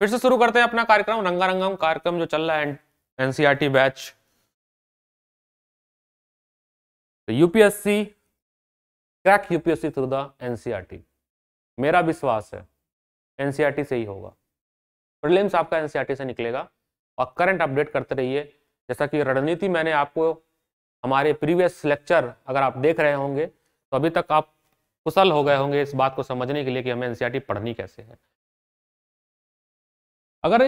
फिर से शुरू करते हैं अपना कार्यक्रम रंगारंगम कार्यक्रम जो चल रहा है एनसीईआरटी बैच e तो UPSC crack UPSC through the NCERT मेरा विश्वास है एनसीईआरटी e से ही होगा प्रीलिम्स आपका एनसीईआरटी e से निकलेगा और करंट अपडेट करते रहिए जैसा कि रणनीति मैंने आपको हमारे प्रीवियस लेक्चर अगर आप देख रहे होंगे तो अभी तक आप कुशल हो गए होंगे इस बात को समझने के लिए कि हमें एनसीईआरटी पढ़नी कैसे है अगर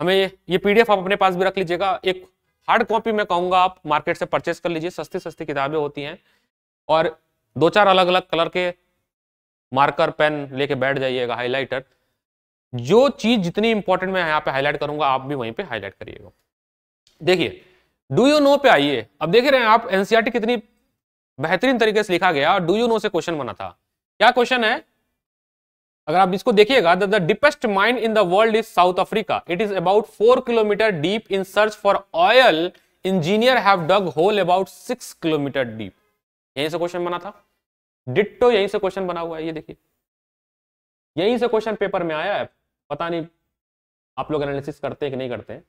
हमें ये पीडीएफ आप अपने पास भी रख लीजिएगा एक हार्ड कॉपी में कहूंगा आप मार्केट से परचेस कर लीजिए सस्ती सस्ती किताबें होती हैं और दो चार अलग अलग कलर के मार्कर पेन लेके बैठ जाइएगा हाईलाइटर जो चीज जितनी इंपॉर्टेंट मैं यहाँ पे हाईलाइट करूंगा आप भी वहीं पे हाईलाइट करिएगा देखिए डू यू नो पे आइए अब देख रहे हैं आप एनसीआर e कितनी बेहतरीन तरीके से लिखा गया डू यू नो से क्वेश्चन बना था क्या क्वेश्चन है अगर आप इसको देखिएगा the deepest mine in the world is South Africa it is about four kilometre deep in search for oil engineer have dug hole about six kilometre deep यहीं से क्वेश्चन बना था डिट्टो यहीं से क्वेश्चन बना हुआ है ये देखिए यहीं से क्वेश्चन पेपर में आया है पता नहीं आप लोग एनालिसिस करते हैं कि नहीं करते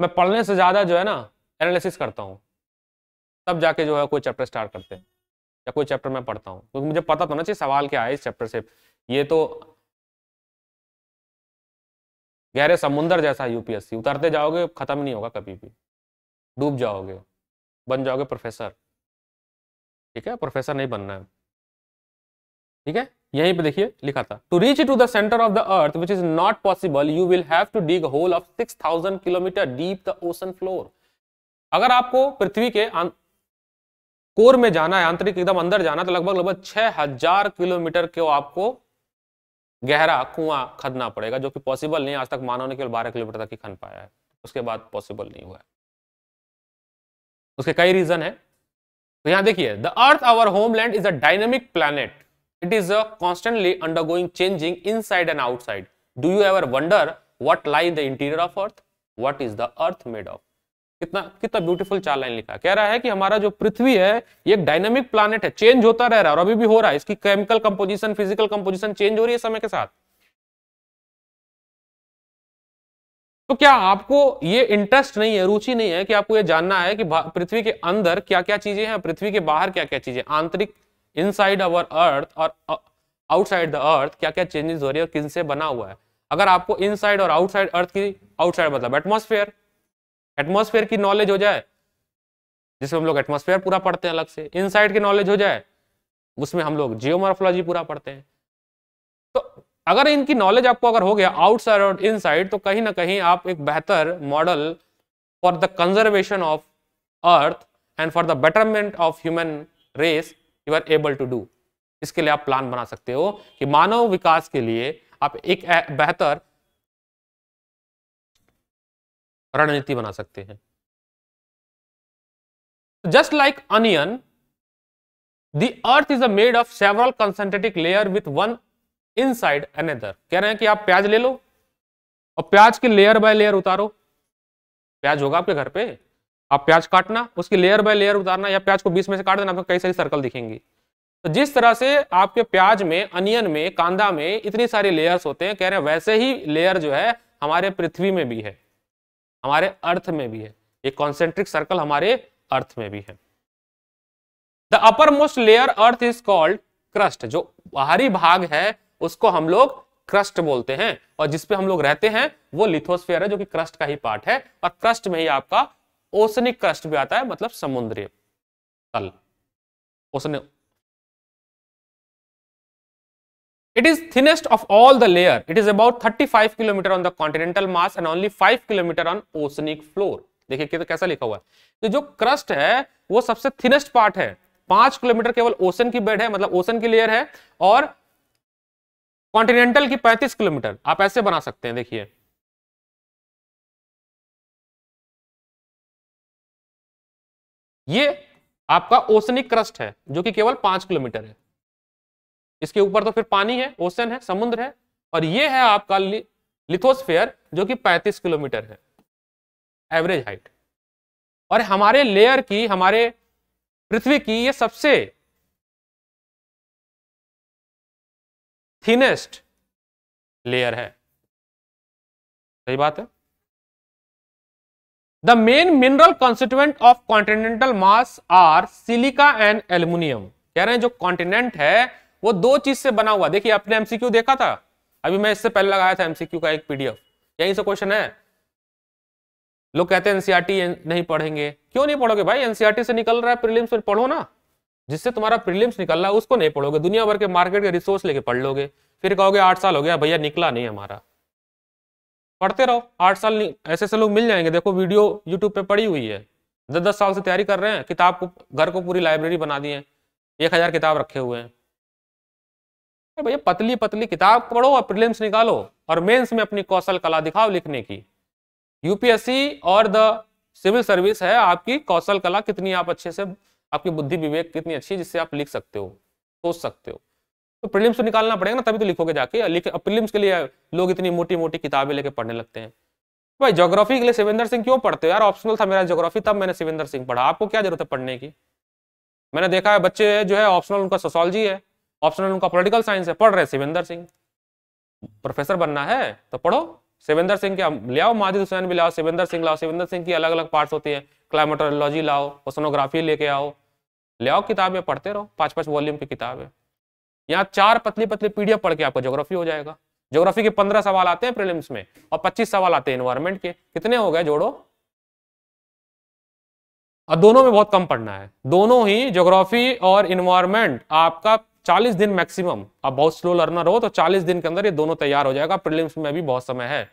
मैं पढ़ने से ज्यादा जो है ना एनालिसिस करता हूं तब जाके जो है कोई चैप्टर स्टार्ट करते हैं या कोई चैप्टर मैं पढ़ता हूँ क्योंकि तो मुझे पता तो ना चाहिए सवाल क्या है इस चैप्टर से ये तो गहरे समुंदर जैसा यूपीएससी उतरते जाओगे खत्म नहीं होगा कभी भी डूब जाओगे बन जाओगे प्रोफेसर ठीक है प्रोफेसर नहीं बनना है ठीक है यहीं पे देखिए लिखा था to reach to the centre of the earth which is not possible you will have to dig hole of 6000 kilometre deep the ocean floor अगर आपको पृथ्वी के कोर में जाना है आंतरिक एकदम अंदर जाना तो लगभग लगभग छह हजार किलोमीटर को आपको गहरा कुआं खदना पड़ेगा जो कि पॉसिबल नहीं आज तक मानव ने केवल बारह किलोमीटर तक ही खन पाया है उसके बाद पॉसिबल नहीं हुआ है उसके कई रीजन है तो यहां देखिए the earth our homeland is a dynamic planet it is a constantly undergoing changing inside and outside do you ever wonder what lie the interior of earth what is the earth made of कितना कितना beautiful चार line लिखा कह रहा है कि हमारा जो पृथ्वी है ये एक डायनेमिक प्लानट है चेंज होता रह रहा है और अभी भी हो रहा है इसकी chemical composition physical composition change हो रही है समय के साथ तो क्या आपको ये इंटरेस्ट नहीं है रुचि नहीं है कि आपको ये जानना है कि पृथ्वी के अंदर क्या क्या चीजें हैं पृथ्वी के बाहर क्या क्या चीजें आंतरिक इनसाइड अवर अर्थ और आउटसाइड द अर्थ क्या क्या चेंजेस हो रही है और किनसे बना हुआ है अगर आपको इनसाइड और आउटसाइड अर्थ की आउटसाइड मतलब एटमोस्फेयर एटमोसफेयर की नॉलेज हो जाए जिसमें हम लोग एटमोसफेयर पूरा पढ़ते हैं अलग से इनसाइड की नॉलेज हो जाए उसमें हम लोग जियोमॉर्फोलॉजी पूरा पढ़ते हैं तो अगर इनकी नॉलेज आपको अगर हो गया आउटसाइड और इनसाइड तो कहीं ना कहीं आप एक बेहतर model for the conservation of earth and for the betterment of human race you are able to do इसके लिए आप प्लान बना सकते हो कि मानव विकास के लिए आप एक बेहतर रणनीति बना सकते हैं just like onion onion is earth is of of concentric layer with one inside another कह रहे हैं कि आप प्याज ले लो और प्याज के लेयर बाय लेयर उतारो प्याज होगा आपके घर पे आप प्याज काटना उसकी लेयर बाय लेयर उतारना या प्याज को बीच में से काट देना आपको कई सारी सर्कल दिखेंगी तो जिस तरह से आपके प्याज में अनियन में कांदा में इतनी सारी लेयर्स होते हैं कह रहे हैं वैसे ही लेयर जो है हमारे पृथ्वी में भी है हमारे अर्थ में भी है ये कॉन्सेंट्रिक सर्कल हमारे अर्थ में भी है the uppermost layer earth is called crust जो बाहरी भाग है उसको हम लोग क्रस्ट बोलते हैं और जिसपे हम लोग रहते हैं वो लिथोस्फेयर है जो कि क्रस्ट का ही पार्ट है और क्रस्ट में ही आपका ओसनिक क्रस्ट भी आता है मतलब समुद्री तल is thinnest of all the layer it is about thirty five kilometre on the continental mass and only 5 kilometre on oceanic floor देखिए तो कैसा लिखा हुआ है तो जो क्रस्ट है वो सबसे थिनेस्ट पार्ट है पांच किलोमीटर केवल ओशन की बेड है मतलब ओशन की लेयर है और कॉन्टिनेंटल की 35 किलोमीटर आप ऐसे बना सकते हैं देखिए ये आपका ओसनिक क्रस्ट है जो कि केवल पांच किलोमीटर है इसके ऊपर तो फिर पानी है ओशन है समुद्र है और ये है आपका लि, लिथोस्फेयर जो कि 35 किलोमीटर है एवरेज हाइट और हमारे लेयर की हमारे पृथ्वी की ये सबसे थिनेस्ट लेयर है सही बात है the main mineral constituent of continental mass are silica and aluminium कह रहे हैं जो कॉन्टिनेंट है वो दो चीज से बना हुआ देखिए आपने एमसीक्यू देखा था अभी मैं इससे पहले लगाया था एमसीक्यू का एक पीडीएफ यहीं से क्वेश्चन है लोग कहते हैं एनसीआरटी e नहीं पढ़ेंगे क्यों नहीं पढ़ोगे भाई एनसीआरटी e से निकल रहा है प्रीलिम्स में पढ़ो ना जिससे तुम्हारा प्रीलिम्स निकल रहा है उसको नहीं पढ़ोगे दुनिया भर के मार्केट के रिसोर्स लेके पढ़ लोगे फिर कहोगे आठ साल हो गया भैया निकला नहीं हमारा पढ़ते रहो आठ साल ऐसे ऐसे लोग मिल जाएंगे देखो वीडियो यूट्यूब पे पड़ी हुई है दस दस साल से तैयारी कर रहे हैं किताब को घर को पूरी लाइब्रेरी बना दी है एक हजार किताब रखे हुए हैं कि भैया पतली पतली किताब पढ़ो और प्रिलिम्स निकालो और मेंस में अपनी कौशल कला दिखाओ लिखने की यूपीएससी और द सिविल सर्विस है आपकी कौशल कला कितनी आप अच्छे से आपकी बुद्धि विवेक कितनी अच्छी जिससे आप लिख सकते हो सोच सकते हो तो प्रिलिम्स तो निकालना पड़ेगा ना तभी तो लिखोगे जाके लिख प्रिलिम्स के लिए लोग इतनी मोटी मोटी किताबें लेके पढ़ने लगते हैं भाई जोग्राफी के लिए शिवेंद्र सिंह क्यों पढ़ते हो यार ऑप्शनल था मेरा जोग्राफी तब मैंने शिवेंद्र सिंह पढ़ा आपको क्या जरूरत है पढ़ने की मैंने देखा है बच्चे जो है ऑप्शनल उनका सोशोलॉजी है ऑप्शनल उनका पॉलिटिकल साइंस है पढ़ रहे शिवेंद्र सिंह प्रोफेसर बनना है तो पढ़ो शिवेंद्र सिंह के ले आओ माजिद हुसैन भी लाओ शिवेंद्र सिंह लाओ शिवेंद्र सिंह की अलग अलग पार्ट्स होती हैं क्लाइमेटोलॉजी लाओ ओसनोग्राफी लेके आओ ले किताबें पढ़ते रहो पाँच पाँच वॉल्यूम की किताब है यहाँ चार पतली पतली पीडीएफ पढ़ के आपको ज्योग्राफी हो जाएगा ज्योग्राफी के पंद्रह सवाल आते हैं प्रिलिम्स में और पच्चीस सवाल आते हैं इन्वायरमेंट के कितने हो गए जोड़ो और दोनों में बहुत कम पढ़ना है दोनों ही ज्योग्राफी और इन्वायरमेंट आपका 40 दिन मैक्सिमम आप बहुत स्लो लर्नर हो तो 40 दिन के अंदर ये दोनों तैयार हो जाएगा प्रिलिम्स में भी बहुत समय है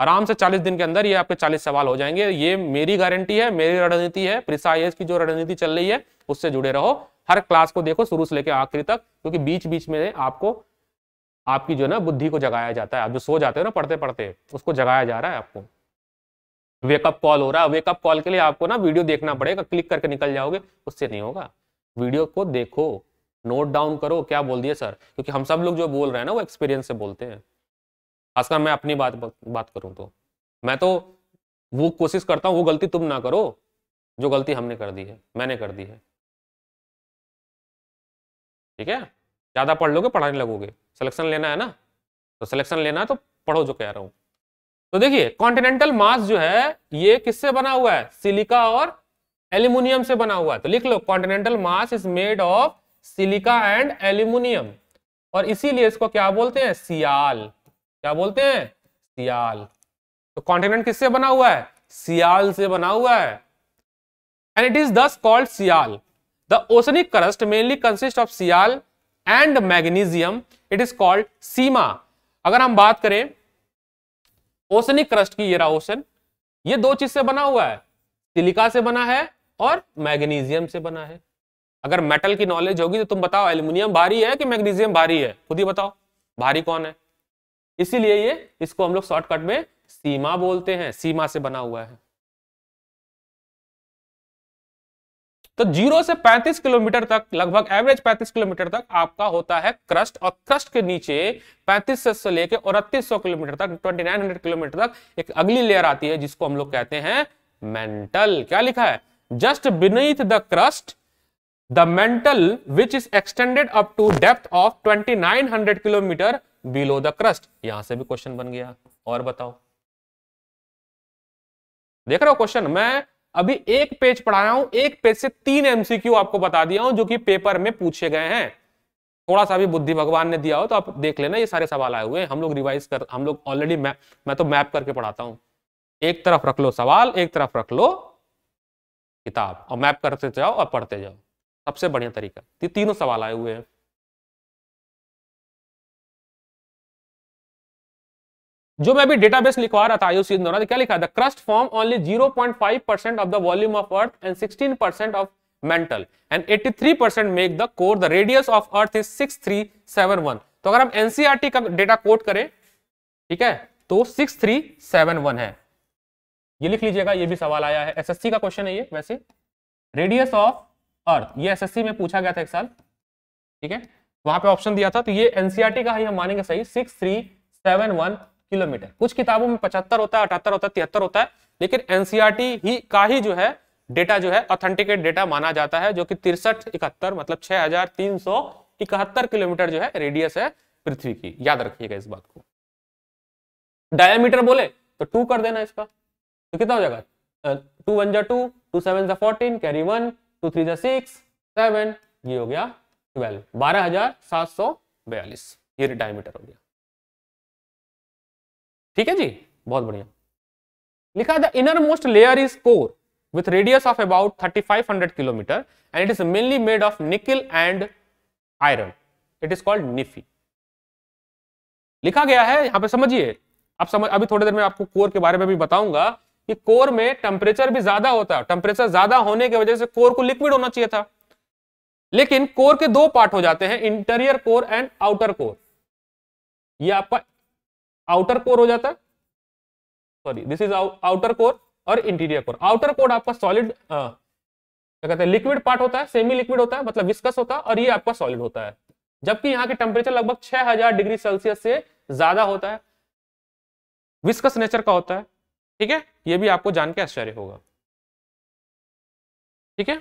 आराम से 40 दिन के अंदर ये आपके 40 सवाल हो जाएंगे ये मेरी गारंटी है मेरी रणनीति है प्रिसा आई की जो रणनीति चल रही है उससे जुड़े रहो हर क्लास को देखो शुरू से लेकर आखिरी तक क्योंकि बीच बीच में आपको आपकी जो है ना बुद्धि को जगाया जाता है आप जो सो जाते हो ना पढ़ते पढ़ते उसको जगाया जा रहा है आपको वेकअप कॉल हो रहा है वेकअप कॉल के लिए आपको ना वीडियो देखना पड़ेगा क्लिक करके निकल जाओगे उससे नहीं होगा वीडियो को देखो नोट डाउन करो क्या बोल दिए सर क्योंकि हम सब लोग जो बोल रहे हैं ना वो एक्सपीरियंस से बोलते हैं खासकर मैं अपनी बात बात करूं तो मैं तो वो कोशिश करता हूँ वो गलती तुम ना करो जो गलती हमने कर दी है मैंने कर दी है ठीक है ज़्यादा पढ़ लोगे पढ़ाने लगोगे सिलेक्शन लेना है ना तो सिलेक्शन लेना है तो पढ़ो जो कह रहा हूँ तो देखिए कॉन्टिनेंटल मास जो है ये किससे बना हुआ है सिलिका और एल्यूमिनियम से बना हुआ है तो लिख लो continental mass is made of silica and aluminium और इसीलिए इसको क्या बोलते हैं सियाल क्या बोलते हैं सियाल तो कॉन्टिनेंट किससे बना हुआ है सियाल से बना हुआ है and it is thus called sial the oceanic crust mainly consist of sial and magnesium it is called sima अगर हम बात करें ओसनिक क्रस्ट की ये रहा ओसन ये दो चीज से बना हुआ है सिलिका से बना है और मैग्नीजियम से बना है अगर मेटल की नॉलेज होगी तो तुम बताओ एल्यूमिनियम भारी है कि मैग्नीशियम भारी है खुद ही बताओ भारी कौन है इसीलिए ये इसको हम लोग शॉर्टकट में सीमा बोलते हैं सीमा से बना हुआ है तो जीरो से 35 किलोमीटर तक लगभग एवरेज 35 किलोमीटर तक आपका होता है क्रस्ट और क्रस्ट के नीचे 3500 से लेकर सौ किलोमीटर तक 2900 किलोमीटर तक एक अगली लेयर आती है जिसको हम लोग कहते हैं मेंटल क्या लिखा है just beneath the crust the mantle which is extended up to depth of 2900 kilometer below the crust यहां से भी क्वेश्चन बन गया और बताओ देख रहे हो क्वेश्चन मैं अभी एक पेज पढ़ाया हूं एक पेज से तीन एमसीक्यू आपको बता दिया हूं जो कि पेपर में पूछे गए हैं थोड़ा सा भी बुद्धि भगवान ने दिया हो तो आप देख लेना ये सारे सवाल आए हुए हैं हम लोग रिवाइज कर हम लोग ऑलरेडी मैप मैं तो मैप करके पढ़ाता हूं एक तरफ रख लो सवाल एक तरफ रख लो किताब और मैप करते जाओ और पढ़ते जाओ सबसे बढ़िया तरीका ती, तीनों सवाल आए हुए हैं जो मैं अभी डेटाबेस लिखवा रहा था आयुषी द्वारा क्या लिखा था crust form only 0.5 percent of the volume of earth and 16 percent of mantle and 83 percent make the core the radius of earth is 6371 तो अगर हम एनसीआरटी e का डेटा कोट करें ठीक है तो 6371 है ये लिख लीजिएगा ये भी सवाल आया है एस का क्वेश्चन है ये वैसे रेडियस ऑफ अर्थ ये एसएससी में पूछा गया था एक साल ठीक है वहां पे ऑप्शन दिया था तो ये एनसीआरटी e का ही हम मानेंगे सही six three seven one kilometre कुछ किताबों में पचहत्तर होता है अठहत्तर होता है तिहत्तर होता है लेकिन एनसीआरटी e ही का ही जो है डेटा जो है ऑथेंटिकेट डेटा माना जाता है जो कि तिरसठ इकहत्तर मतलब छह हजार तीन सौ इकहत्तर किलोमीटर जो है रेडियस है पृथ्वी की याद रखिएगा इस बात को डायमीटर बोले तो टू कर देना इसका तो कितना हो जाएगा टू वन जो टू टू सेवन जो fourteen carry one two three six seven ये हो गया ट्वेल्व बारह हजार सात सौ बयालीस ये डायमीटर हो गया ठीक है जी बहुत बढ़िया लिखा the inner most layer is core with radius of about 3500 kilometre and it is mainly made of nickel and iron it is called nife लिखा गया है यहां पे समझिए आप समझ अभी थोड़ी देर में आपको कोर के बारे में भी बताऊंगा कि कोर में टेम्परेचर भी ज्यादा होता टेम्परेचर ज्यादा होने की वजह से कोर को लिक्विड होना चाहिए था लेकिन कोर के दो पार्ट हो जाते हैं interior core and outer core ये आपका आउटर कोर हो जाता है sorry this is outer core और इंटीरियर कोर आउटर कोर आपका सॉलिड क्या कहते हैं लिक्विड पार्ट होता है सेमी लिक्विड होता है मतलब विस्कस होता है और ये आपका सॉलिड होता है जबकि यहाँ के टेम्परेचर लगभग 6000 डिग्री सेल्सियस से ज्यादा होता है विस्कस नेचर का होता है ठीक है ये भी आपको जान के आश्चर्य होगा ठीक है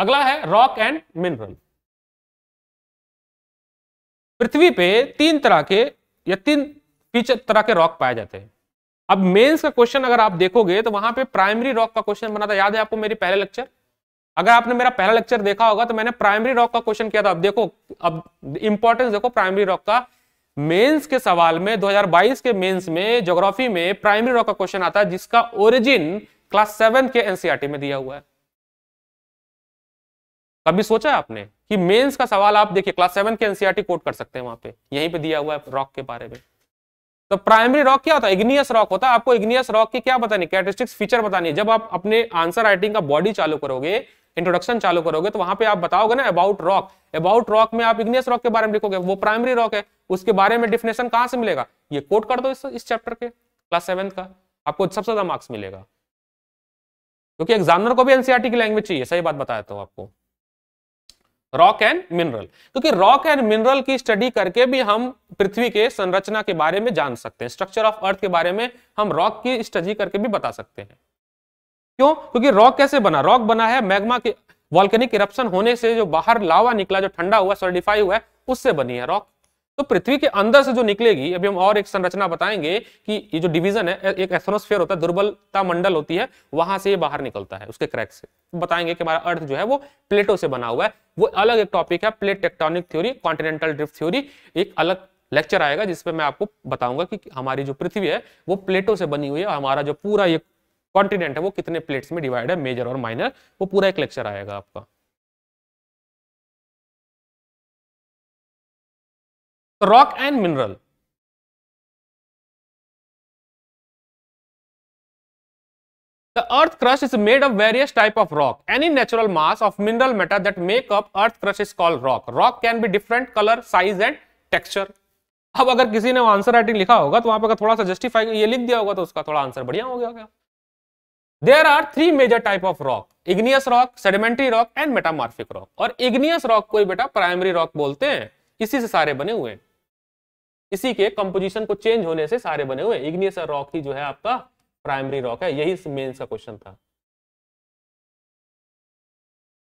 अगला है रॉक एंड मिनरल पृथ्वी पे तीन तरह के या तीन फीचर तरह के रॉक पाए जाते हैं अब मेंस का क्वेश्चन अगर आप देखोगे तो वहां पे प्राइमरी रॉक का क्वेश्चन बना था याद है आपको मेरी पहले लेक्चर अगर आपने मेरा पहला लेक्चर देखा होगा तो मैंने प्राइमरी रॉक का क्वेश्चन किया था अब देखो अब इंपॉर्टेंस देखो प्राइमरी रॉक का मेंस के सवाल में 2022 के मेंस में ज्योग्राफी में प्राइमरी रॉ का क्वेश्चन आता है जिसका ओरिजिन क्लास सेवन के एनसीआरटी e में दिया हुआ है कभी सोचा है आपने कि मेंस का सवाल आप देखिए क्लास सेवन के एनसीआरटी e कोट कर सकते हैं वहां पे यहीं पे दिया हुआ है रॉक के बारे में तो प्राइमरी रॉक क्या होता है इग्नियस रॉक होता है आपको इग्नियस रॉक की क्या बतानी कैरेक्टरिस्टिक्स फीचर बतानी है जब आप अपने आंसर राइटिंग का बॉडी चालू करोगे इंट्रोडक्शन चालू करोगे तो वहां पे आप बताओगे ना अबाउट रॉक अबाउट रॉक में आप इग्नियस रॉक के बारे में लिखोगे वो प्राइमरी रॉक है उसके बारे में डिफिनेशन कहां से मिलेगा ये कोट कर दो इस, इस चैप्टर के क्लास सेवेंथ का आपको सबसे ज्यादा मार्क्स मिलेगा क्योंकि तो एग्जामिनर को भी एनसीआरटी की लैंग्वेज चाहिए सही बात बताया था तो आपको रॉक एंड मिनरल क्योंकि रॉक एंड मिनरल की स्टडी करके भी हम पृथ्वी के संरचना के बारे में जान सकते हैं स्ट्रक्चर ऑफ अर्थ के बारे में हम रॉक की स्टडी करके भी बता सकते हैं क्यों क्योंकि रॉक कैसे बना रॉक बना है मैग्मा के वॉल्केनिक इरप्शन होने से जो बाहर लावा निकला जो ठंडा हुआ सॉलिडिफाई हुआ है उससे बनी है रॉक तो पृथ्वी के अंदर से जो निकलेगी अभी हम और एक संरचना बताएंगे कि ये जो डिवीजन है एक एथनोस्फेयर होता है दुर्बलता मंडल होती है वहां से ये बाहर निकलता है उसके क्रैक से तो बताएंगे कि हमारा अर्थ जो है वो प्लेटो से बना हुआ है वो अलग एक टॉपिक है plate tectonic theory continental drift theory एक अलग लेक्चर आएगा जिसपे मैं आपको बताऊंगा कि हमारी जो पृथ्वी है वो प्लेटो से बनी हुई है हमारा जो पूरा ये कॉन्टिनेंट है वो कितने प्लेट्स में डिवाइड है मेजर और माइनर वो पूरा एक लेक्चर आएगा आपका rock and mineral The earth crust is made of various type of rock. Any natural mass of mineral matter that make up earth crust is called rock. Rock can be different color, size and texture. अब अगर किसी ने answer writing लिखा होगा तो वहां पर थोड़ा सा जस्टिफाई ये लिख दिया होगा तो उसका थोड़ा आंसर बढ़िया हो गया होगा there are three major type of rock igneous rock sedimentary rock and metamorphic rock और इग्नियस रॉक को बेटा प्राइमरी रॉक बोलते हैं इसी से सारे बने हुए इसी के कंपोजिशन को चेंज होने से सारे बने हुए इग्नियस रॉक ही जो है आपका प्राइमरी रॉक है यही मेन का क्वेश्चन था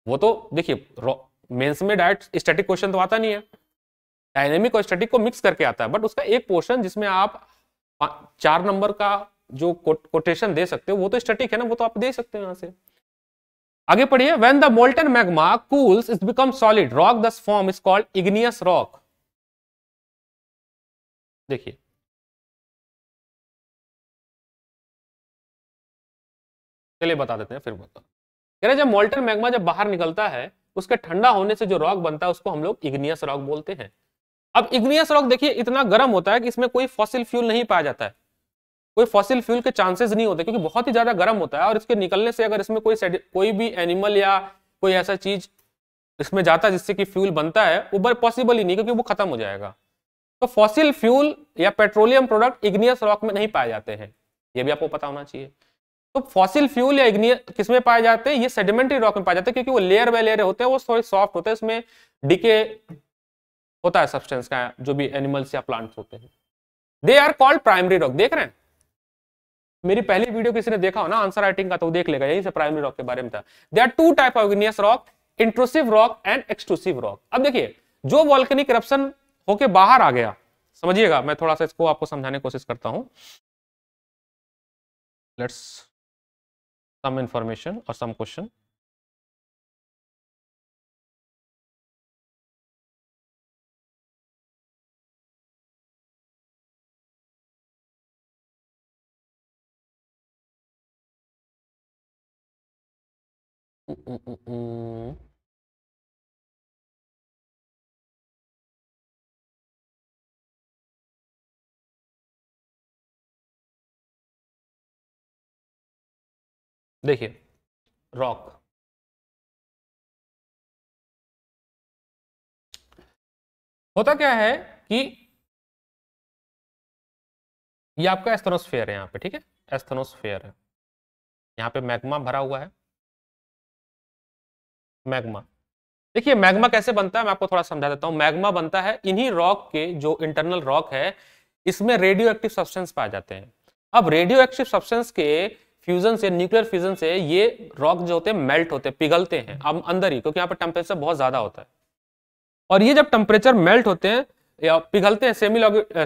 वो तो देखिए मेंस में डायरेक्ट स्टैटिक क्वेश्चन तो आता नहीं है डायनेमिक और स्टैटिक को मिक्स करके आता है बट उसका एक पोर्शन जिसमें आप चार नंबर का जो कोटेशन दे सकते हो वो तो स्टैटिक है ना वो तो आप दे सकते हो यहां से आगे पढ़िए when the molten magma cools it become solid rock thus form is called igneous rock देखिए चलिए बता देते हैं फिर बता कह रहे जब मोल्टन मैग्मा जब बाहर निकलता है उसके ठंडा होने से जो रॉक बनता है उसको हम लोग इग्नियस रॉक बोलते हैं अब इग्नियस रॉक देखिए इतना गर्म होता है कि इसमें कोई फॉसिल फ्यूल नहीं पाया जाता है कोई फॉसिल फ्यूल के चांसेस नहीं होते क्योंकि बहुत ही ज्यादा गर्म होता है और इसके निकलने से अगर इसमें कोई कोई भी एनिमल या कोई ऐसा चीज इसमें जाता है जिससे कि फ्यूल बनता है वो पॉसिबल ही नहीं क्योंकि वो खत्म हो जाएगा तो फॉसिल फ्यूल या पेट्रोलियम प्रोडक्ट इग्नियस रॉक में नहीं पाए जाते हैं ये भी आपको पता होना चाहिए तो फॉसिल फ्यूल या इग्नियस किसमें पाए जाते हैं ये सेडिमेंटरी रॉक में पाए जाते हैं क्योंकि वो लेयर बाय लेयर होते हैं वो थोड़े सॉफ्ट होते हैं इसमें डीके होता है सब्सटेंस का जो भी एनिमल्स या प्लांट्स होते हैं they are called primary rock देख रहे हैं मेरी पहली वीडियो किसी ने देखा हो ना आंसर राइटिंग का तो देख लेगा यही से प्राइमरी रॉक के बारे में था they are two type of igneous rock intrusive rock and exclusive rock अब देखिए जो वॉल्कनिक करप्शन होके बाहर आ गया समझिएगा मैं थोड़ा सा इसको आपको समझाने की कोशिश करता हूं लेट्स सम इंफॉर्मेशन और सम क्वेश्चन देखिए रॉक होता क्या है कि ये आपका एस्थनोस्फेयर है यहां पे ठीक है एस्थनोस्फेयर है यहां पे मैग्मा भरा हुआ है मैग्मा देखिए मैग्मा कैसे बनता है मैं आपको थोड़ा समझा देता हूँ मैग्मा बनता है इन्हीं रॉक के जो इंटरनल रॉक है इसमें रेडियो एक्टिव सब्सटेंस पाए जाते हैं अब रेडियो एक्टिव सब्सटेंस के फ्यूजन से न्यूक्लियर फ्यूजन से ये रॉक जो होते हैं मेल्ट होते हैं पिघलते हैं अब अंदर ही क्योंकि यहाँ पर टेम्परेचर बहुत ज्यादा होता है और ये जब टेम्परेचर मेल्ट होते हैं या पिघलते हैं सेमी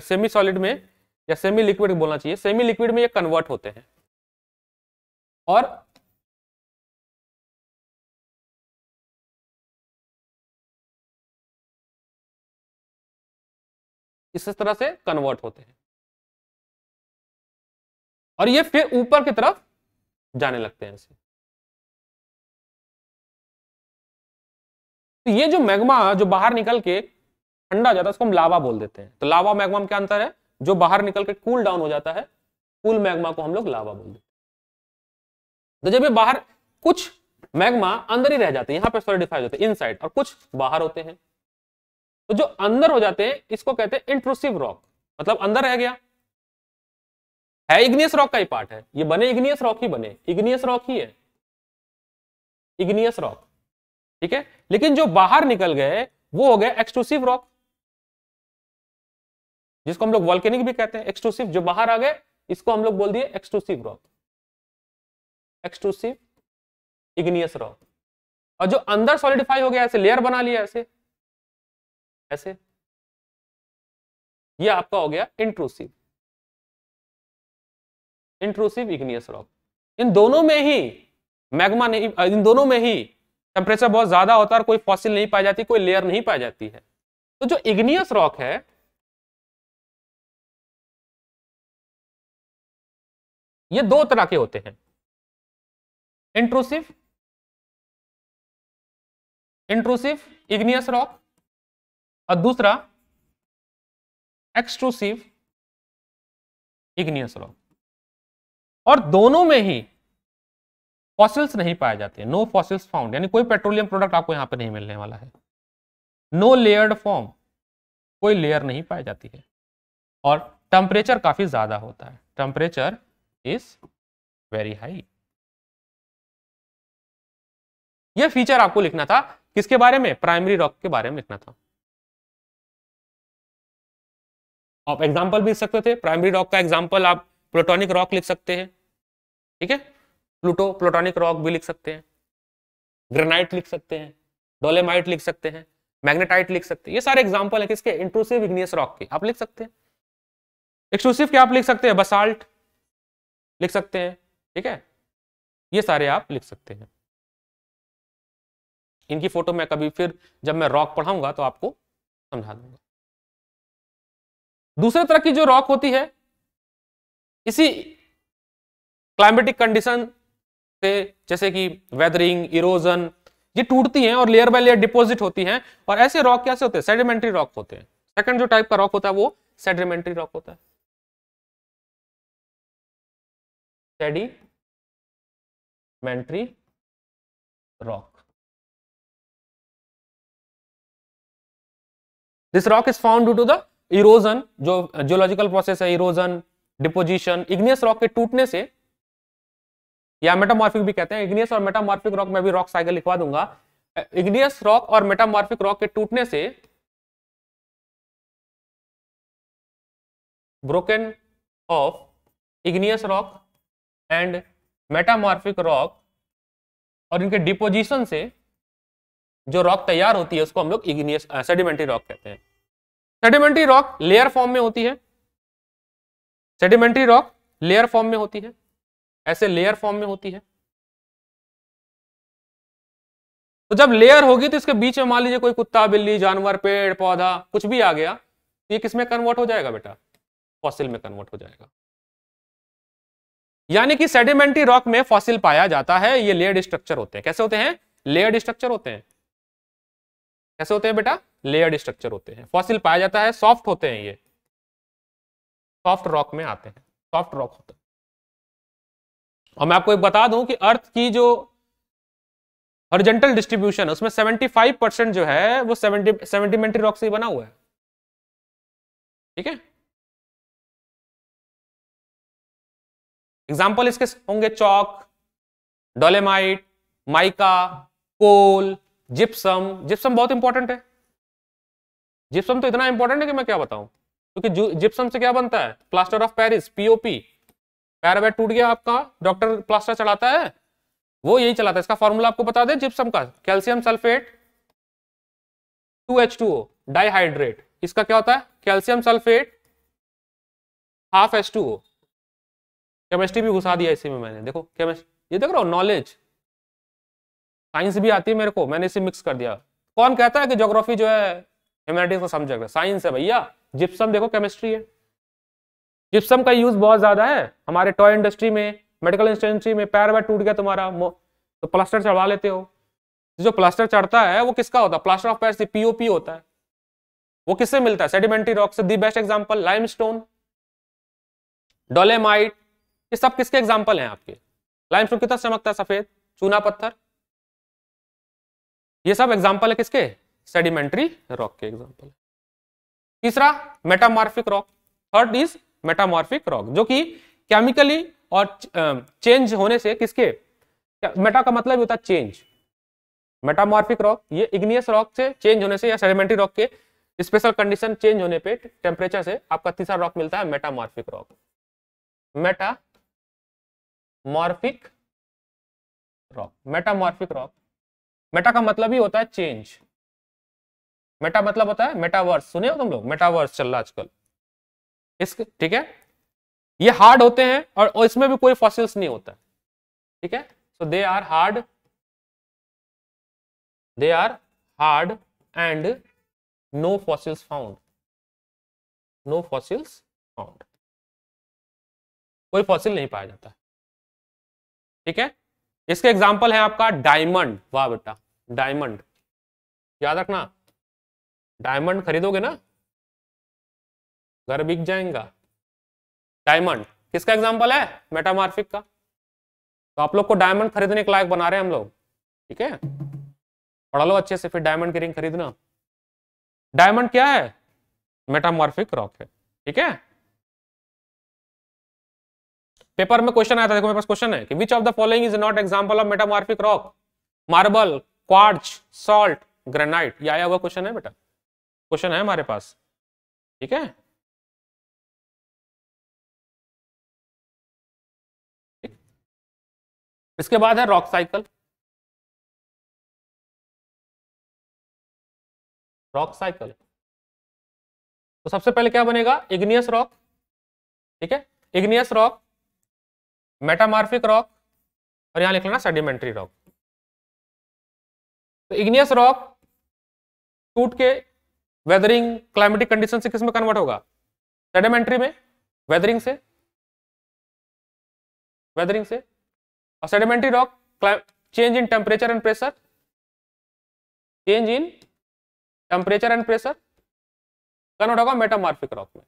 सेमी सॉलिड में या सेमी लिक्विड बोलना चाहिए सेमी लिक्विड में ये कन्वर्ट होते हैं और इस तरह से कन्वर्ट होते हैं और ये फिर ऊपर की तरफ जाने लगते हैं ऐसे तो ये जो मैग्मा जो बाहर निकल के ठंडा जाता है उसको हम लावा बोल देते हैं तो लावा मैग्मा में क्या अंतर है जो बाहर निकल के कूल डाउन हो जाता है कूल मैग्मा को हम लोग लावा बोल देते हैं तो जब ये बाहर कुछ मैग्मा अंदर ही रह जाते हैं यहां पर सॉलिडिफाई होते हैं इनसाइड और कुछ बाहर होते हैं तो जो अंदर हो जाते हैं इसको कहते हैं इंट्रोसिव रॉक मतलब अंदर रह गया है इग्नियस रॉक का ही पार्ट है ये बने इग्नियस रॉक ही बने इग्नियस रॉक ही है इग्नियस रॉक ठीक है लेकिन जो बाहर निकल गए वो हो गए एक्सट्रूसिव रॉक जिसको हम लोग वॉल्केनिक भी कहते हैं एक्सट्रूसिव जो बाहर आ गए इसको हम लोग बोल दिए extrusive rock extrusive igneous rock और जो अंदर सॉलिडिफाई हो गया ऐसे लेयर बना लिया ऐसे ऐसे ये आपका हो गया इंट्रूसिव इंट्रूसिव इग्नियस रॉक इन दोनों में ही मैग्मा नहीं इन दोनों में ही टेम्परेचर बहुत ज्यादा होता है और कोई फॉसिल नहीं पाई जाती कोई लेयर नहीं पाई जाती है तो जो इग्नियस रॉक है ये दो तरह के होते हैं इंट्रूसिव इंट्रूसिव इग्नियस रॉक और दूसरा एक्सट्रूसिव इग्नियस रॉक और दोनों में ही फॉसिल्स नहीं पाए जाते नो फॉसिल्स फाउंड यानी कोई पेट्रोलियम प्रोडक्ट आपको यहां पर नहीं मिलने वाला है नो लेयर्ड फॉर्म कोई लेयर नहीं पाई जाती है और टेम्परेचर काफी ज्यादा होता है टेम्परेचर इज वेरी हाई यह फीचर आपको लिखना था किसके बारे में प्राइमरी रॉक के बारे में लिखना था आप एग्जाम्पल भी लिख सकते थे प्राइमरी रॉक का एग्जाम्पल आप प्लूटोनिक रॉक लिख सकते हैं ठीक है प्लूटो प्लूटोनिक रॉक भी लिख सकते हैं ग्रेनाइट लिख सकते हैं डोलेमाइट लिख सकते हैं मैग्नेटाइट लिख सकते हैं ये सारे एग्जाम्पल है किसके इंट्रूसिव इग्नियस रॉक के आप लिख सकते हैं एक्सक्लूसिव क्या आप लिख सकते हैं बसाल्ट लिख सकते हैं ठीक है ये सारे आप लिख सकते हैं इनकी फोटो मैं कभी फिर जब मैं रॉक पढ़ाऊंगा तो आपको समझा दूंगा दूसरे तरह की जो रॉक होती है इसी क्लाइमेटिक कंडीशन से जैसे कि वेदरिंग इरोजन ये टूटती हैं और लेयर बाय लेयर डिपॉजिट होती हैं और ऐसे रॉक कैसे होते हैं सेडिमेंट्री रॉक होते हैं सेकंड जो टाइप का रॉक होता है वो सेडिमेंट्री रॉक होता है sedimentary rock this rock is found due to the erosion जो जियोलॉजिकल uh, प्रोसेस है इरोजन डिपोजिशन इग्नियस रॉक के टूटने से या मेटामॉर्फिक भी कहते हैं इग्नियस और मेटामॉर्फिक रॉक में भी रॉक साइकिल लिखवा दूंगा इग्नियस uh, रॉक और मेटामॉर्फिक रॉक के टूटने से broken of igneous rock and metamorphic rock और इनके डिपोजिशन से जो रॉक तैयार होती है उसको हम लोग इग्नियस सेडिमेंट्री रॉक कहते हैं सेडिमेंट्री रॉक लेयर फॉर्म में होती है सेडिमेंट्री रॉक लेयर फॉर्म में होती है ऐसे लेयर फॉर्म में होती है तो जब लेयर होगी तो इसके बीच में मान लीजिए कोई कुत्ता बिल्ली जानवर पेड़ पौधा कुछ भी आ गया तो ये किसमें कन्वर्ट हो जाएगा बेटा फॉसिल में कन्वर्ट हो जाएगा यानी कि सेडिमेंट्री रॉक में फॉसिल पाया जाता है ये लेयर्ड स्ट्रक्चर होते हैं कैसे होते हैं लेयर्ड स्ट्रक्चर होते हैं कैसे होते हैं बेटा लेयर्ड स्ट्रक्चर होते हैं फॉसिल पाया जाता है सॉफ्ट होते हैं ये सॉफ्ट रॉक में आते हैं सॉफ्ट रॉक होता है और मैं आपको एक बता दूं कि अर्थ की जो हॉरिजेंटल डिस्ट्रीब्यूशन है उसमें 75 परसेंट जो है वो सेवेंटी सेवेंटीमेंट्री रॉक से ही बना हुआ है ठीक है एग्जाम्पल इसके होंगे chalk dolomite mica coal gypsum gypsum बहुत इंपॉर्टेंट है जिप्सम तो इतना इंपॉर्टेंट है कि मैं क्या बताऊं क्योंकि तो जिप्सम से क्या बनता है प्लास्टर ऑफ पेरिस पीओपी पैर वैर टूट गया आपका डॉक्टर प्लास्टर चलाता है वो यही चलाता है इसका फॉर्मूला आपको बता दे जिप्सम का calcium sulphate two H two O dihydrate इसका क्या होता है calcium sulphate half H two O chemistry भी घुसा दिया इसी में मैंने देखो केमिस्ट्री ये देख रहा हूँ नॉलेज साइंस भी आती है मेरे को मैंने इसे मिक्स कर दिया कौन कहता है कि ज्योग्राफी जो है ह्यूमैनिटीज को समझ रहे साइंस है भैया जिप्सम देखो केमिस्ट्री है जिप्सम का यूज बहुत ज्यादा है हमारे टॉय इंडस्ट्री में मेडिकल इंडस्ट्री में पैर वैर टूट गया तुम्हारा तो प्लास्टर चढ़वा लेते हो जो प्लास्टर चढ़ता है वो किसका होता है प्लास्टर ऑफ पैरिस पीओपी होता है वो किससे मिलता है सेडिमेंट्री रॉक से the best example limestone dolomite ये सब किसके एग्जाम्पल हैं आपके लाइम कितना चमकता है सफेद चूना पत्थर ये सब एग्जाम्पल है किसके सेडिमेंट्री रॉक के एग्जाम्पल तीसरा metamorphic rock third is metamorphic rock जो कि केमिकली और चेंज होने से किसके मेटा का मतलब होता है चेंज मेटामॉर्फिक रॉक ये इग्नियस रॉक से चेंज होने से या सेडिमेंट्री रॉक के स्पेशल कंडीशन चेंज होने पे टेम्परेचर से आपका तीसरा रॉक मिलता है metamorphic rock meta morphic rock metamorphic rock meta का मतलब ही होता है चेंज मेटा मतलब होता है मेटावर्स सुने हो तुम लोग मेटावर्स चल रहा आजकल इस ठीक है ये हार्ड होते हैं और इसमें भी कोई फॉसिल्स नहीं होता ठीक है so they are hard they are hard and no fossils found no fossils found कोई फॉसिल नहीं पाया जाता ठीक है इसके एग्जाम्पल है आपका डायमंड वाह बेटा डायमंड याद रखना डायमंड खरीदोगे ना घर बिक जाएगा डायमंड किसका एग्जाम्पल है मेटामार्फिक का तो आप लोग को डायमंड खरीदने के लायक बना रहे हैं हम लोग ठीक है पढ़ा लो अच्छे से फिर डायमंड की रिंग खरीदना डायमंड क्या है मेटामार्फिक रॉक है ठीक है पेपर में क्वेश्चन आया था देखो मेरे पास क्वेश्चन है कि which of the following is not example of metamorphic rock marble quartz salt granite ये आया हुआ क्वेश्चन है बेटा क्वेश्चन है हमारे पास ठीक है इसके बाद है रॉक साइकिल रॉक साइकिल तो सबसे पहले क्या बनेगा इग्नियस रॉक ठीक है इग्नियस रॉक मेटामार्फिक रॉक और यहां लिख लेना सेडिमेंट्री रॉक तो इग्नियस रॉक टूट के वेदरिंग क्लाइमेटिक कंडीशन से किस में कन्वर्ट होगा सेडिमेंट्री में वेदरिंग से वेदरिंग से और sedimentary rock change in temperature and pressure change in temperature and pressure convert होगा मेटामार्फिक रॉक में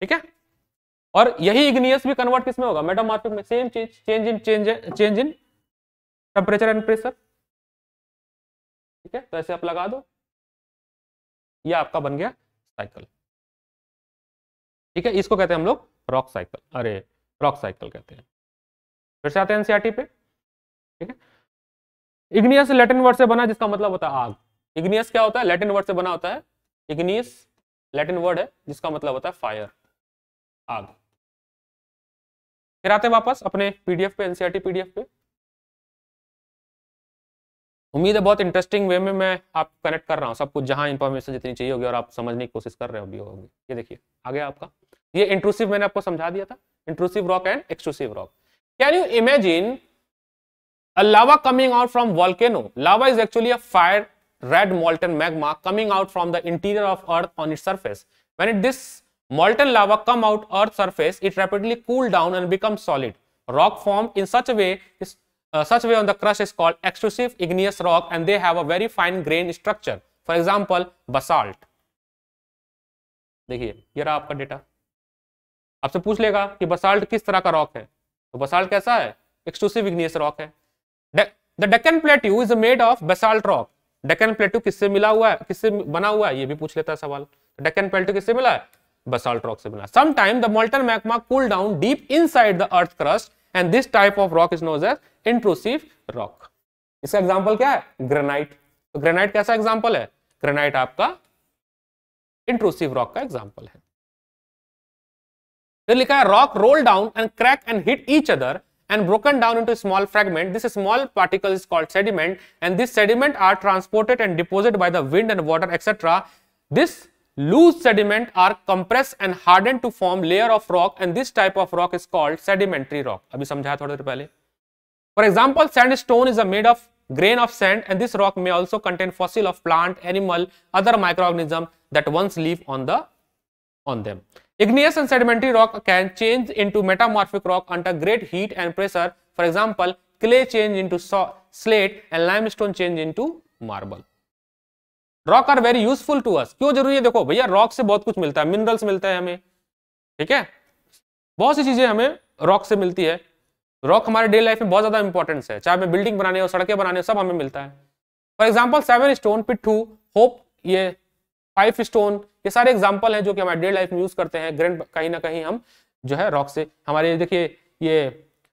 ठीक है और यही इग्नियस भी कन्वर्ट किसमें होगा मेटामार्फिक में same change change in change change in temperature and pressure ठीक है तो ऐसे आप लगा दो ये आपका बन गया साइकिल ठीक है इसको कहते हैं हम लोग रॉक साइकिल अरे रॉक साइकिल कहते हैं फिर से आते हैं एनसीआरटी e पे ठीक है इग्नियस लैटिन वर्ड से बना जिसका मतलब होता है आग इग्नियस क्या होता है लैटिन वर्ड से बना होता है इग्नियस लैटिन वर्ड है जिसका मतलब होता है फायर आग फिर आते हैं वापस अपने पीडीएफ पे एनसीआरटी पीडीएफ e पे उम्मीद है बहुत इंटरेस्टिंग वे में मैं आप कनेक्ट कर रहा हूँ सब कुछ जहाँ इन्फॉर्मेशन जितनी चाहिए होगी और आप समझने की कोशिश कर रहे होगी होगी ये देखिए आगे आपका ये इंट्रूसिव मैंने आपको समझा दिया था intrusive rock and exclusive rock can you imagine lava coming out from volcano lava is actually a fire red molten magma coming out from the interior of earth on it surface when it this molten lava come out earth surface it rapidly cool down and become solid rock form in such way Uh, such wave on the crust is called extrusive igneous rock and they have a very fine grain structure for example basalt देखिए ये रहा आपका data आपसे पूछ लेगा कि basalt किस तरह का रॉक है तो बसाल्ट कैसा है एक्सक्लूसिव इग्नियस रॉक है the Deccan plateau is made of basalt rock Deccan plateau किससे मिला हुआ है किससे बना हुआ है ये भी पूछ लेता है सवाल डेकन प्लेट्यू किससे मिला है बेसाल्ट रॉक से मिला sometime the molten magma cool down deep inside the earth crust and this type of rock is knows as intrusive rock इसका एग्जाम्पल क्या है ग्रेनाइट तो ग्रेनाइट कैसा एग्जाम्पल है ग्रेनाइट आपका इंट्रूसिव रॉक का एग्जाम्पल है फिर लिखा है rock roll down and crack and hit each other and broken down into small fragment this small particle is called sediment and this sediment are transported and deposited by the wind and water etc this Loose sediment are compressed and hardened to form layer of rock and this type of rock is called sedimentary rock. Abhi samjhaya थोड़ी देर For example, sandstone is made of grain of sand and this rock may also contain fossil of plant, animal, other microorganism that once live on the on them. Igneous and sedimentary rock can change into metamorphic rock under great heat and pressure. For example, clay change into slate and limestone change into marble. Rock are very useful to us क्यों जरूरी है देखो भैया rock से बहुत कुछ मिलता है मिनरल्स मिलते हैं हमें ठीक है बहुत सी चीजें हमें रॉक से मिलती है रॉक हमारे डेली लाइफ में बहुत ज्यादा इंपॉर्टेंस है चाहे हमें बिल्डिंग बनाने हो सड़कें बनाने हो सब हमें मिलता है फॉर एग्जाम्पल सेवन स्टोन पिट्ठू होप ये फाइव स्टोन ये सारे एग्जाम्पल हैं जो कि हमारे डेली लाइफ में यूज करते हैं ग्रेंड कहीं ना कहीं हम जो है रॉक से हमारे देखिए ये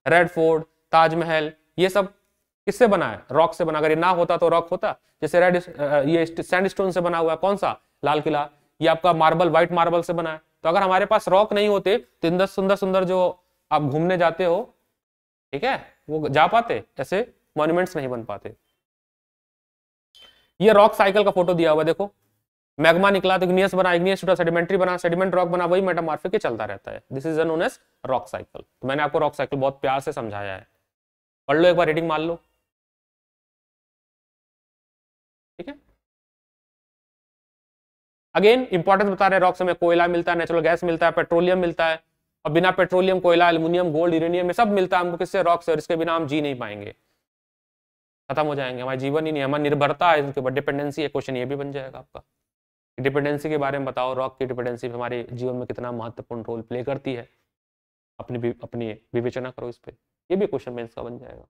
रेड फोर्ट ताजमहल ये सब किससे बना है रॉक से बना अगर ये ना होता तो रॉक होता जैसे रेड ये सैंडस्टोन से बना हुआ है कौन सा लाल किला ये आपका मार्बल व्हाइट मार्बल से बना है तो अगर हमारे पास रॉक नहीं होते तो इंदर सुंदर सुंदर जो आप घूमने जाते हो ठीक है वो जा पाते ऐसे मॉन्यूमेंट्स नहीं बन पाते ये रॉक साइकिल का फोटो दिया हुआ देखो मैग्मा निकला तो इग्नियस बना इग्नियस छोटा सेडिमेंट्री बना सेडिमेंट रॉक बना वही मेटामॉर्फिक चलता रहता है this is known as rock cycle तो मैंने आपको रॉक साइकिल बहुत प्यार से समझाया है पढ़ लो एक बार रीडिंग मान लो ठीक है अगेन इंपॉर्टेंस बता रहे हैं रॉक्स से कोयला मिलता है नेचुरल गैस मिलता है पेट्रोलियम मिलता है और बिना पेट्रोलियम कोयला एल्यूमिनियम गोल्ड यूरेनियम ये सब मिलता है हमको किससे रॉक से और इसके बिना हम जी नहीं पाएंगे खत्म हो जाएंगे हमारा जीवन ही नहीं हमारी निर्भरता है उनके ऊपर डिपेंडेंसी है क्वेश्चन ये भी बन जाएगा आपका डिपेंडेंसी के बारे में बताओ रॉक की डिपेंडेंसी हमारे जीवन में कितना महत्वपूर्ण रोल प्ले करती है अपनी अपनी विवेचना करो इस पर यह भी क्वेश्चन में इसका बन जाएगा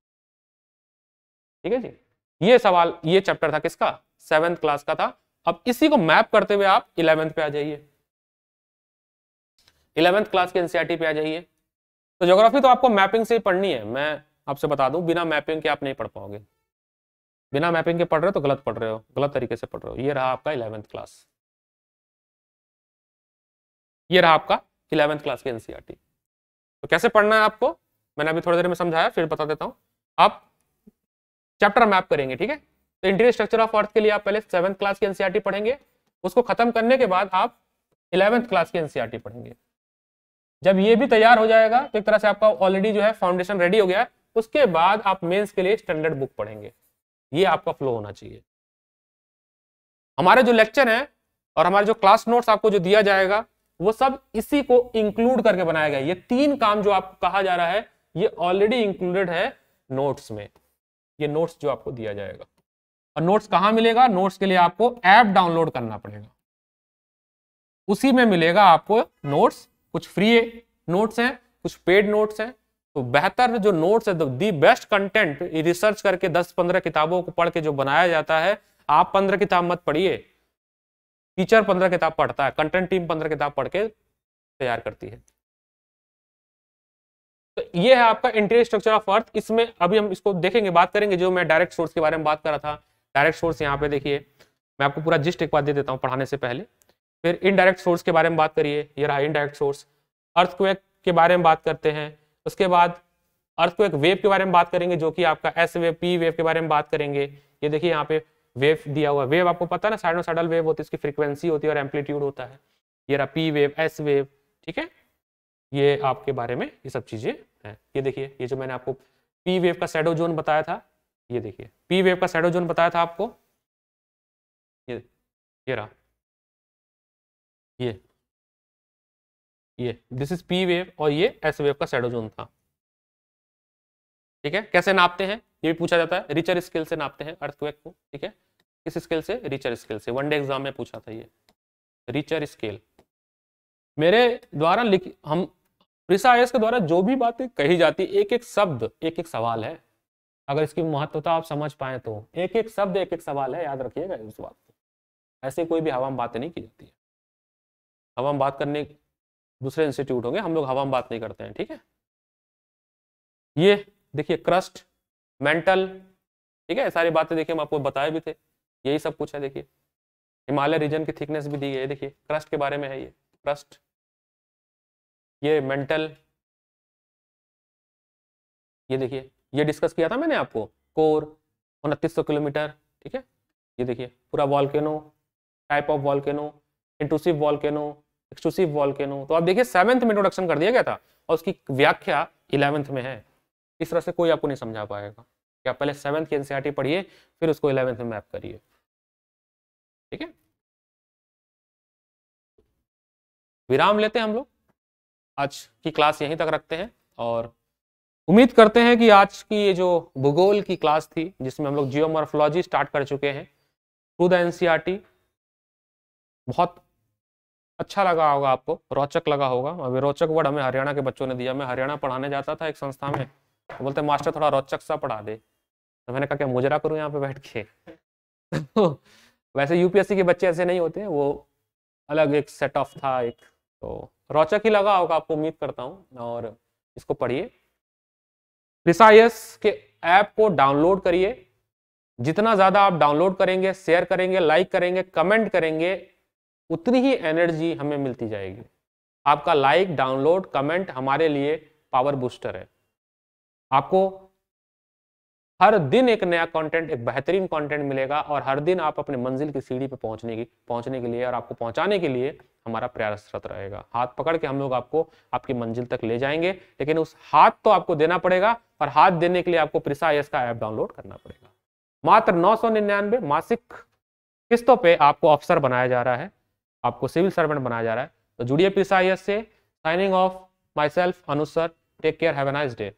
ठीक है जी ये सवाल ये चैप्टर था किसका सेवेंथ क्लास का था अब इसी को मैप करते हुए आप इलेवेंथ पे आ जाइए इलेवेंथ क्लास के एनसीआरटी e पे आ जाइए तो ज्योग्राफी तो आपको मैपिंग से ही पढ़नी है मैं आपसे बता दूं बिना मैपिंग के आप नहीं पढ़ पाओगे बिना मैपिंग के पढ़ रहे हो तो गलत पढ़ रहे हो गलत तरीके से पढ़ रहे हो ये रहा आपका इलेवेंथ क्लास ये रहा आपका इलेवेंथ क्लास के एनसीआरटी e तो कैसे पढ़ना है आपको मैंने अभी थोड़ी देर में समझाया फिर बता देता हूं आप चैप्टर मैप करेंगे ठीक है तो इंटीरियर स्ट्रक्चर ऑफ अर्थ के लिए आप पहले सेवन्थ क्लास की एनसीआरटी e पढ़ेंगे उसको खत्म करने के बाद आप इलेवेंथ क्लास की एनसीआरटी e पढ़ेंगे जब ये भी तैयार हो जाएगा तो एक तरह से आपका ऑलरेडी जो है फाउंडेशन रेडी हो गया है उसके बाद आप मेंस के लिए स्टैंडर्ड बुक पढ़ेंगे ये आपका फ्लो होना चाहिए हमारे जो लेक्चर हैं और हमारे जो क्लास नोट्स आपको जो दिया जाएगा वो सब इसी को इंक्लूड करके बनाया गया ये तीन काम जो आपको कहा जा रहा है ये ऑलरेडी इंक्लूडेड है नोट्स में ये नोट्स जो आपको दिया जाएगा और नोट्स कहाँ मिलेगा नोट्स के लिए आपको ऐप डाउनलोड करना पड़ेगा उसी में मिलेगा आपको नोट्स कुछ फ्री नोट्स हैं कुछ पेड नोट्स हैं तो बेहतर जो नोट्स है दी बेस्ट कंटेंट रिसर्च करके 10-15 किताबों को पढ़ के जो बनाया जाता है आप 15 किताब मत पढ़िए टीचर 15 किताब पढ़ता है कंटेंट टीम 15 किताब पढ़ के तैयार करती है तो ये है आपका इंटीरियर स्ट्रक्चर ऑफ अर्थ इसमें अभी हम इसको देखेंगे बात करेंगे जो मैं डायरेक्ट सोर्स के बारे में बात कर रहा था डायरेक्ट सोर्स यहाँ पे देखिए मैं आपको पूरा जिस्ट एक बार दे देता हूँ पढ़ाने से पहले फिर इनडायरेक्ट सोर्स के बारे में बात करिए ये रहा इनडायरेक्ट सोर्स अर्थ के बारे में बात करते हैं उसके बाद अर्थ को वेव के बारे में बात करेंगे जो कि आपका एस वेव पी वेव के बारे में बात करेंगे ये देखिए यहाँ पे वेव दिया हुआ वेव आपको पता है ना साइडोसाइडल वेव होती है इसकी फ्रिक्वेंसी होती है और एम्पलीट्यूड होता है ये रहा पी वेव एस वेव ठीक है ये आपके बारे में ये सब चीज़ें हैं ये देखिए ये जो मैंने आपको पी वेव का सैडो जोन बताया था ये देखिए पी वेव का सैडो जोन बताया था आपको ये ये रहा ये ये दिस इज पी वेव और ये एस वेव का सैडो जोन था ठीक है कैसे नापते हैं ये भी पूछा जाता है रिचर स्केल से नापते हैं अर्थक्वेक को ठीक है किस स्केल से रिचर स्केल से वन डे एग्जाम में पूछा था ये रिचर स्केल मेरे द्वारा लिख हम रिसा तो आयस के द्वारा जो भी बातें कही जाती एक एक शब्द एक एक सवाल है अगर इसकी महत्वता आप समझ पाए तो एक एक शब्द एक एक सवाल है याद रखिएगा इस बात को ऐसे कोई भी हवा में बातें नहीं की जाती है हवा में बात करने दूसरे इंस्टीट्यूट होंगे हम लोग हवा में बात नहीं करते हैं ठीक है ये देखिए क्रस्ट मेंटल ठीक है सारी बातें देखिए हम आपको बताए भी थे यही सब कुछ है देखिए हिमालय रीजन की थिकनेस भी दी गई है देखिए क्रस्ट के बारे में है ये क्रस्ट ये मेंटल ये देखिए ये डिस्कस किया था मैंने आपको कोर उनतीस सौ किलोमीटर ठीक है ये देखिए पूरा volcano type of volcano intrusive volcano exclusive volcano तो आप देखिए सेवंथ में इंट्रोडक्शन कर दिया गया था और उसकी व्याख्या इलेवंथ में है इस तरह से कोई आपको नहीं समझा पाएगा कि आप पहले सेवेंथ की एनसीआरटी e पढ़िए फिर उसको इलेवंथ में मैप करिए ठीक है विराम लेते हैं हम लोग आज की क्लास यहीं तक रखते हैं और उम्मीद करते हैं कि आज की ये जो भूगोल की क्लास थी जिसमें हम लोग जियोमॉर्फोलॉजी स्टार्ट कर चुके हैं टू द एनसीईआरटी बहुत अच्छा लगा होगा आपको रोचक लगा होगा रोचक वर्ड हमें हरियाणा के बच्चों ने दिया मैं हरियाणा पढ़ाने जाता था एक संस्था में तो बोलते मास्टर थोड़ा रोचक सा पढ़ा दे तो मैंने कहा कि मुजरा करूँ यहाँ पे बैठ के तो वैसे यूपीएससी के बच्चे ऐसे नहीं होते वो अलग एक सेट ऑफ था एक तो रोचक ही लगा होगा आपको उम्मीद करता हूँ और इसको पढ़िए प्रिसाइस के ऐप को डाउनलोड करिए जितना ज़्यादा आप डाउनलोड करेंगे शेयर करेंगे लाइक करेंगे कमेंट करेंगे उतनी ही एनर्जी हमें मिलती जाएगी आपका लाइक डाउनलोड कमेंट हमारे लिए पावर बूस्टर है आपको हर दिन एक नया कंटेंट एक बेहतरीन कंटेंट मिलेगा और हर दिन आप अपने मंजिल की सीढ़ी पर पहुंचने की पहुंचने के लिए और आपको पहुंचाने के लिए हमारा प्रयासरत रहेगा हाथ पकड़ के हम लोग आपको आपकी मंजिल तक ले जाएंगे लेकिन उस हाथ तो आपको देना पड़ेगा और हाथ देने के लिए आपको प्रिसा एस का ऐप डाउनलोड करना पड़ेगा मात्र नौ मासिक किस्तों पर आपको अफसर बनाया जा रहा है आपको सिविल सर्वेंट बनाया जा रहा है तो जुड़िए प्रिसा से साइनिंग ऑफ माई सेल्फ अनुसर take care have a nice day